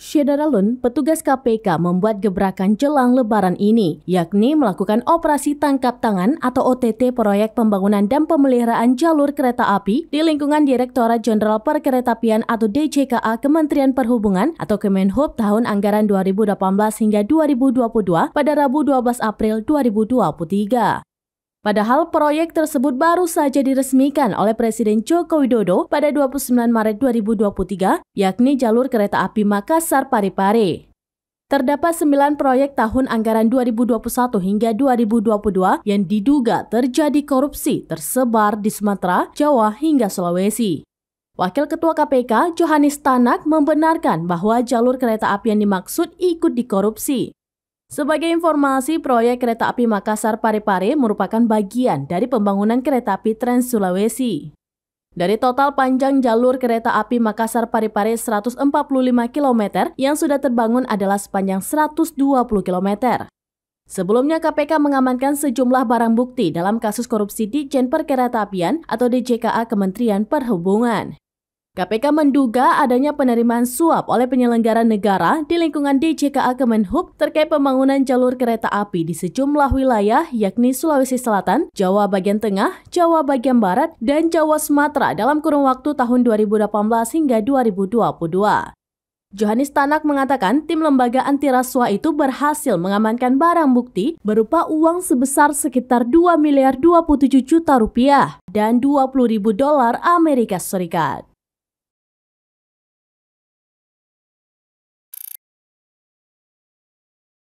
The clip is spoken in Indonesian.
Syedaralun, petugas KPK membuat gebrakan jelang lebaran ini, yakni melakukan operasi tangkap tangan atau OTT proyek pembangunan dan pemeliharaan jalur kereta api di lingkungan Direktorat Jenderal Perkeretapian atau DJKA Kementerian Perhubungan atau Kemenhub tahun anggaran 2018 hingga 2022 pada Rabu 12 April 2023. Padahal proyek tersebut baru saja diresmikan oleh Presiden Joko Widodo pada 29 Maret 2023, yakni jalur kereta api Makassar Parepare. Terdapat sembilan proyek tahun anggaran 2021 hingga 2022 yang diduga terjadi korupsi tersebar di Sumatera, Jawa hingga Sulawesi. Wakil Ketua KPK Johanis Tanak membenarkan bahwa jalur kereta api yang dimaksud ikut dikorupsi. Sebagai informasi, proyek kereta api Makassar Parepare merupakan bagian dari pembangunan kereta api Trans Sulawesi. Dari total panjang jalur kereta api Makassar Parepare 145 km yang sudah terbangun adalah sepanjang 120 km. Sebelumnya KPK mengamankan sejumlah barang bukti dalam kasus korupsi di Jenper Kereta atau DJKA Kementerian Perhubungan. KPK menduga adanya penerimaan suap oleh penyelenggara negara di lingkungan DJKA Kemenhub terkait pembangunan jalur kereta api di sejumlah wilayah yakni Sulawesi Selatan, Jawa bagian tengah, Jawa bagian barat, dan Jawa Sumatera dalam kurun waktu tahun 2018 hingga 2022. Johanis Tanak mengatakan tim lembaga anti rasuah itu berhasil mengamankan barang bukti berupa uang sebesar sekitar 2 miliar 27 juta rupiah dan 20 ribu dolar Amerika Serikat.